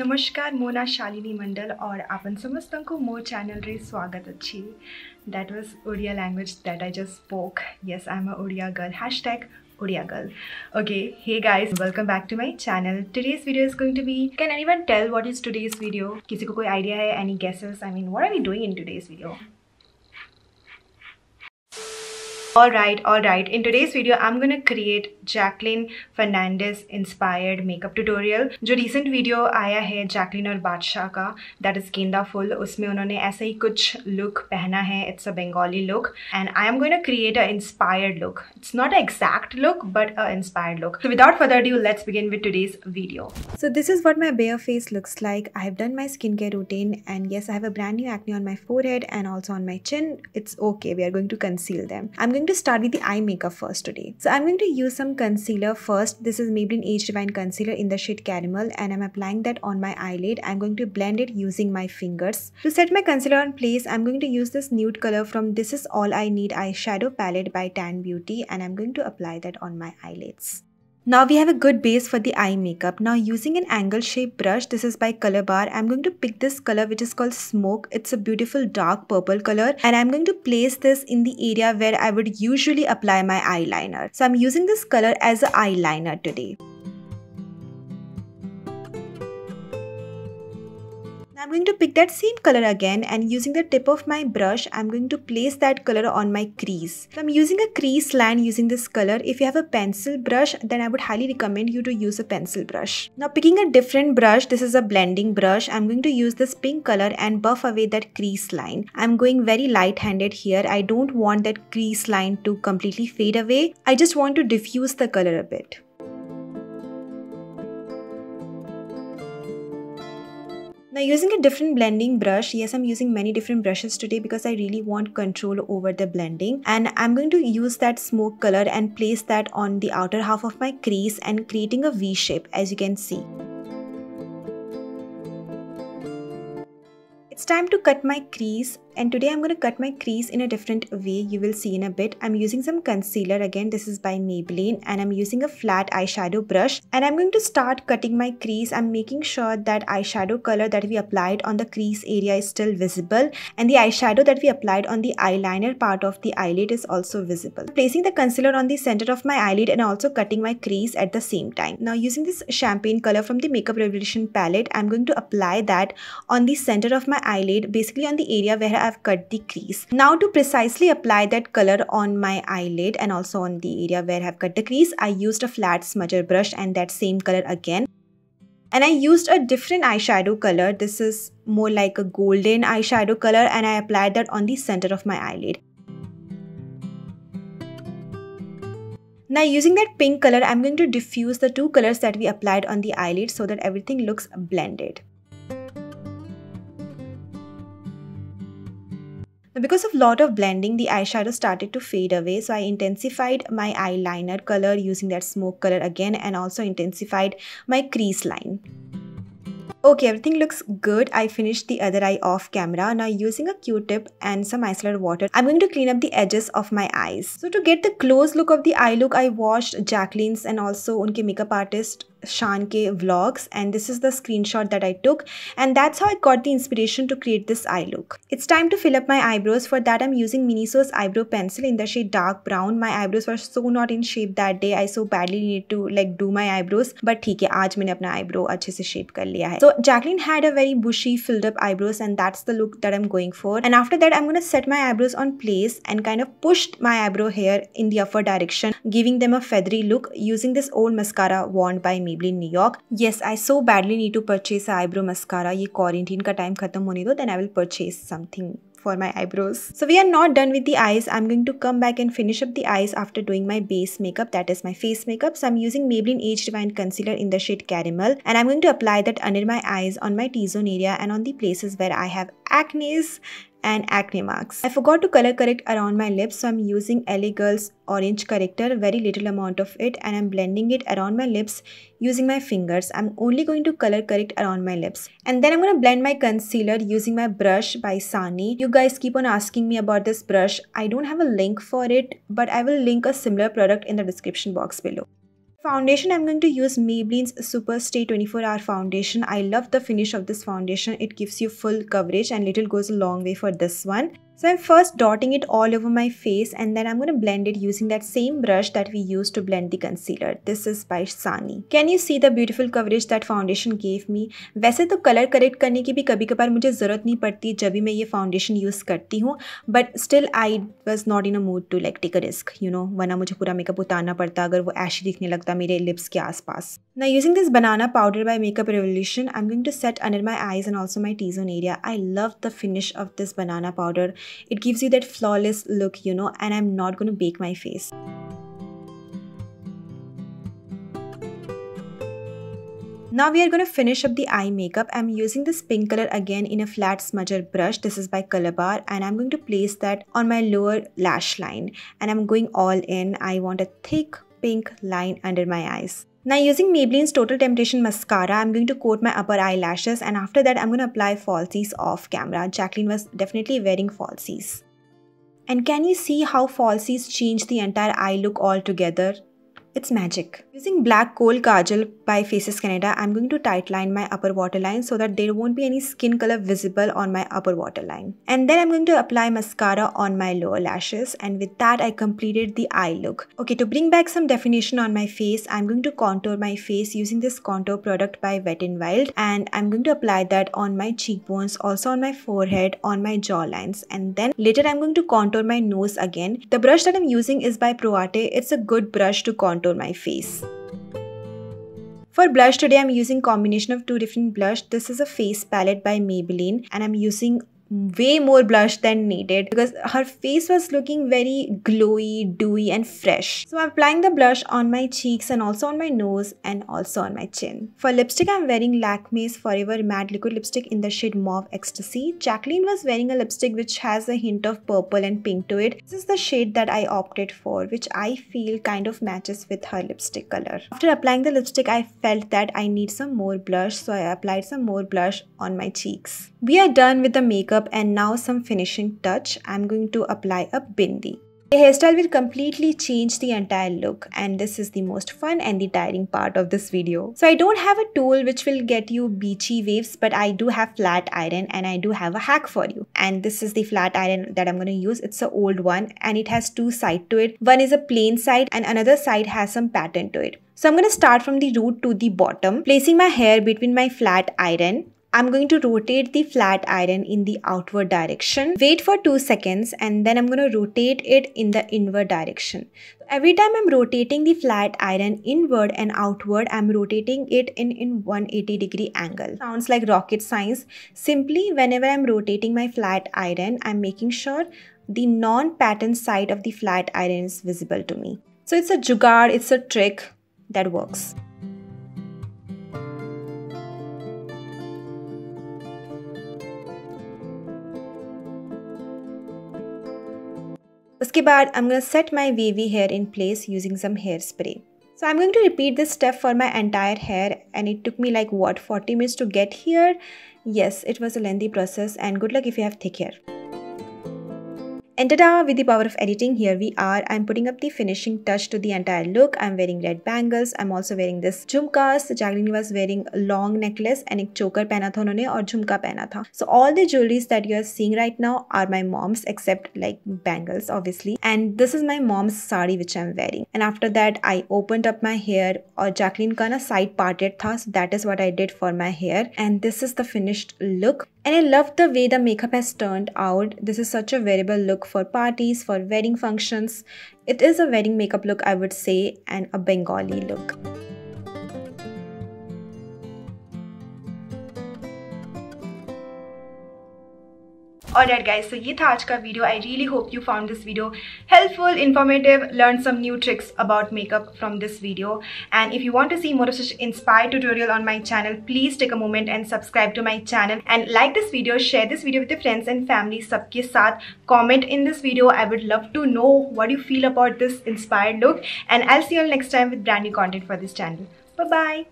નમસ્કાર મોના શાલિની મંડલ ઓર આપણ સમસ્તંકુ મો ચેનલરે સ્વાગત અછી that was Odia language that I just spoke yes I am a Odia girl hashtag Odia girl. Okay, hey guys, welcome back to my channel. Today's video is going to be. Can anyone tell what is today's video? किसी को कोई idea है? Any guesses? I mean, what are we doing in today's video? Alright, alright. In today's video, I'm gonna create Jacqueline Fernandez inspired makeup tutorial. जो recent video आया है Jacqueline और बादशाह का that is गेंदा फुल उसमें उन्होंने ऐसे ही कुछ look पहना है It's a Bengali look and I am going to create a inspired look. It's not an exact look but a inspired look. So without further ado, let's begin with today's video. So this is what my bare face looks like. I have done my skincare routine and yes, I have a brand new acne on my forehead and also on my chin. It's okay. We are going to conceal them. I'm going to start with the eye makeup first today. So I'm going to use some concealer first. This is Maybelline Age Divine Concealer in the shade Caramel and I'm applying that on my eyelid. I'm going to blend it using my fingers. To set my concealer in place, I'm going to use this nude color from This Is All I Need eyeshadow palette by Tan Beauty and I'm going to apply that on my eyelids. Now we have a good base for the eye makeup. Now using an angle shape brush, this is by Color Bar, I'm going to pick this color which is called Smoke. It's a beautiful dark purple color and I'm going to place this in the area where I would usually apply my eyeliner. So I'm using this color as an eyeliner today. I'm going to pick that same color again and using the tip of my brush, I'm going to place that color on my crease. So I'm using a crease line using this color. If you have a pencil brush, then I would highly recommend you to use a pencil brush. Now picking a different brush, this is a blending brush. I'm going to use this pink color and buff away that crease line. I'm going very light-handed here. I don't want that crease line to completely fade away. I just want to diffuse the color a bit. Now using a different blending brush, yes I'm using many different brushes today because I really want control over the blending and I'm going to use that smoke color and place that on the outer half of my crease and creating a V shape as you can see. It's time to cut my crease and today I'm going to cut my crease in a different way you will see in a bit. I'm using some concealer again this is by Maybelline and I'm using a flat eyeshadow brush and I'm going to start cutting my crease. I'm making sure that eyeshadow color that we applied on the crease area is still visible and the eyeshadow that we applied on the eyeliner part of the eyelid is also visible. I'm placing the concealer on the center of my eyelid and also cutting my crease at the same time. Now using this champagne color from the Makeup Revolution palette I'm going to apply that on the center of my eyelid basically on the area where I've cut the crease. Now to precisely apply that color on my eyelid and also on the area where I've cut the crease, I used a flat smudger brush and that same color again. And I used a different eyeshadow color. This is more like a golden eyeshadow color and I applied that on the center of my eyelid. Now using that pink color, I'm going to diffuse the two colors that we applied on the eyelid so that everything looks blended. Now because of a lot of blending, the eyeshadow started to fade away. So I intensified my eyeliner color using that smoke color again and also intensified my crease line. Okay, everything looks good. I finished the other eye off camera. Now using a q-tip and some micellar water, I'm going to clean up the edges of my eyes. So to get the close look of the eye look, I watched Jacqueline's and also unke makeup artist Shanke vlogs and this is the screenshot that I took and that's how I got the inspiration to create this eye look. It's time to fill up my eyebrows for that I'm using Miniso's eyebrow pencil in the shade dark brown. My eyebrows were so not in shape that day I so badly need to like do my eyebrows but ठीक है आज मैंने अपना eyebrow अच्छे shape shape कर लिया So Jacqueline had a very bushy filled up eyebrows and that's the look that I'm going for and after that I'm gonna set my eyebrows on place and kind of pushed my eyebrow hair in the upper direction giving them a feathery look using this old mascara worn by me Maybelline New York. Yes, I so badly need to purchase a eyebrow mascara. ये quarantine का time खत्म होने दो, then I will purchase something for my eyebrows. So we are not done with the eyes. I'm going to come back and finish up the eyes after doing my base makeup. That is my face makeup. So I'm using Maybelline Age Divine Concealer in the shade Caramel. And I'm going to apply that under my eyes, on my T-zone area and on the places where I have acne and acne marks. I forgot to color correct around my lips so I'm using LA Girl's orange corrector, very little amount of it and I'm blending it around my lips using my fingers. I'm only going to color correct around my lips. And then I'm going to blend my concealer using my brush by Sani. You guys keep on asking me about this brush. I don't have a link for it but I will link a similar product in the description box below. Foundation, I'm going to use Maybelline's Superstay 24 Hour Foundation. I love the finish of this foundation. It gives you full coverage and little goes a long way for this one. So I'm first dotting it all over my face and then I'm going to blend it using that same brush that we used to blend the concealer. This is by Sani. Can you see the beautiful coverage that foundation gave me? वैसे तो color correct करने की भी कभी-कभार मुझे ज़रूरत नहीं पड़ती जब भी मैं ये foundation use करती हूँ, but still I was not in a mood to like take a risk, you know, वरना मुझे पूरा makeup उतारना पड़ता अगर वो ashy दिखने लगता मेरे lips के आसपास. Now using this banana powder by Makeup Revolution, I'm going to set under my eyes and also my T-zone area. I love the finish of this banana powder it gives you that flawless look you know and i'm not going to bake my face Now we are going to finish up the eye makeup. I'm using this pink color again in a flat smudger brush. This is by Color and I'm going to place that on my lower lash line and I'm going all in. I want a thick pink line under my eyes. Now using Maybelline's Total Temptation Mascara, I'm going to coat my upper eyelashes and after that I'm going to apply falsies off camera. Jacqueline was definitely wearing falsies. And can you see how falsies change the entire eye look altogether? It's magic. Using black coal kajal by Faces Canada, I'm going to tightline my upper waterline so that there won't be any skin color visible on my upper waterline. And then I'm going to apply mascara on my lower lashes and with that I completed the eye look. Okay, to bring back some definition on my face, I'm going to contour my face using this contour product by Wet n Wild and I'm going to apply that on my cheekbones, also on my forehead, on my jawlines and then later I'm going to contour my nose again. The brush that I'm using is by Proate. It's a good brush to contour contour my face. For blush today I'm using combination of two different blush. This is a face palette by Maybelline and I'm using way more blush than needed because her face was looking very glowy, dewy and fresh. So I'm applying the blush on my cheeks and also on my nose and also on my chin. For lipstick, I'm wearing Lakme's Forever Matte Liquid Lipstick in the shade Mauve Ecstasy. Jacqueline was wearing a lipstick which has a hint of purple and pink to it. This is the shade that I opted for which I feel kind of matches with her lipstick color. After applying the lipstick, I felt that I need some more blush so I applied some more blush on my cheeks. We are done with the makeup makeup and now some finishing touch, I'm going to apply a bindi. The hairstyle will completely change the entire look and this is the most fun and the tiring part of this video. So I don't have a tool which will get you beachy waves but I do have flat iron and I do have a hack for you. And this is the flat iron that I'm going to use. It's an old one and it has two sides to it. One is a plain side and another side has some pattern to it. So I'm going to start from the root to the bottom, placing my hair between my flat iron I'm going to rotate the flat iron in the outward direction. Wait for 2 seconds and then I'm going to rotate it in the inward direction. Every time I'm rotating the flat iron inward and outward, I'm rotating it in, in 180 degree angle. Sounds like rocket science. Simply whenever I'm rotating my flat iron, I'm making sure the non-pattern side of the flat iron is visible to me. So it's a jugaad, it's a trick that works. Uske baad, I'm going to set my wavy hair in place using some hairspray. So I'm going to repeat this step for my entire hair and it took me like what 40 minutes to get here. Yes, it was a lengthy process and good luck if you have thick hair. And tada, with the power of editing, here we are. I'm putting up the finishing touch to the entire look. I'm wearing red bangles. I'm also wearing this jhumkas. Jacqueline was wearing long necklace and a choker pehna tha unhone aur jhumka pehna tha. So all the jewelries that you are seeing right now are my mom's except like bangles obviously. And this is my mom's sari which I'm wearing. And after that I opened up my hair Or Jacqueline ka na side parted tha, so that is what I did for my hair. And this is the finished look. And I love the way the makeup has turned out. This is such a wearable look for parties, for wedding functions. It is a wedding makeup look I would say and a Bengali look. Alright guys, so ये था आज video. I really hope you found this video helpful, informative. Learned some new tricks about makeup from this video. And if you want to see more such inspired tutorial on my channel, please take a moment and subscribe to my channel and like this video, share this video with your friends and family सबके साथ comment in this video. I would love to know what you feel about this inspired look and I'll see you all next time with brand new content for this channel. Bye-bye.